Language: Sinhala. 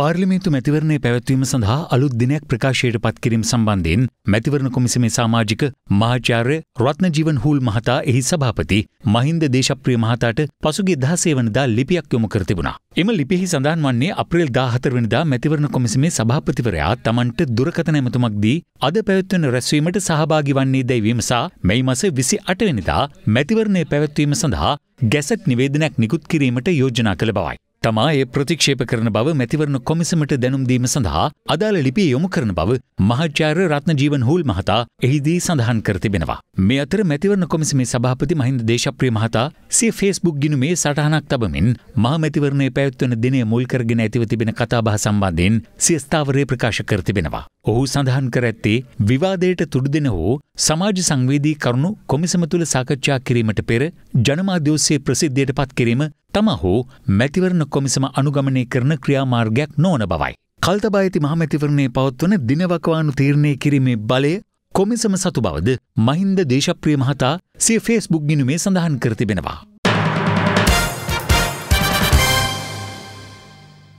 පාර්ලිමේන්තු මැතිවරණය පැවැත්වීම සඳහා අලුත් දිනයක් ප්‍රකාශයට පත්කිරීම සම්බන්ධයෙන් මැතිවරණ කොමිසමේ සමාජික මහාචාර්ය රත්නජීවන් හූල් මහතා එහි සභාපති මහින්ද දේශප්‍රිය මහතාට පසුගිය 16 වෙනිදා ලිපියක් යොමු කර තිබුණා. එම ලිපියෙහි සඳහන් වන්නේ අප්‍රේල් 14 වෙනිදා මැතිවරණ කොමිසමේ සභාපතිවරයා Tamanට දුරකථන ඇමතුමක් දී අද පැවැත්වෙන රැස්වීමට සහභාගී වන්නේ දැයි විමසා මේ මාස 28 වෙනිදා මැතිවරණය පැවැත්වීම සඳහා ගැසට් නිවේදනයක් නිකුත් කිරීමට යෝජනා කළ බවයි. තමා ඒ ප්‍රතික්ෂේප කරන බව මැතිවරණ කොමිසමට දැනුම් දීම සඳහා අදාළ ලිපිය යොමු කරන බව මහාචාර්ය රත්නජීවන් හූල් මහතා එහිදී සඳහන් කර තිබෙනවා. මේ අතර මැතිවරණ කොමිසමේ සභාපති මහින්ද දේශප්‍රිය මහතා සිය ෆේස්බුක් ගිණුමේ සටහනක් තබමින් මහා මැතිවරණයේ පැවැත්වෙන දිනය මුල් කරගෙන ඇතිව තිබෙන කතාබහ සම්බන්ධයෙන් සිය ස්ථාවරය ප්‍රකාශ කර තිබෙනවා. ඔහු සඳහන් කර ඇත්තේ විවාදයට තුඩුදෙන හෝ සමාජ සංවේදී කරුණු කොමිසම තුළ සාකච්ඡා කිරීමට පෙර ජනමාධ්‍යෝස්සේ ප්‍රසිද්ධයට පත් කිරීම තම හෝ මැතිවරණ කොමිසම අනුගමනය කරන ක්‍රියාමාර්ගයක් නොවන බවයි. කල්තබායති මහමැතිවරණය පවත්වන දිනවකවානු තීරණය කිරීමේ බලය කොමිසම සතු බවද මහින්ද දේශප්‍රිය මහතා සිය ෆේස්බුක් ගිනුමේ සඳහන් කර තිබෙනවා.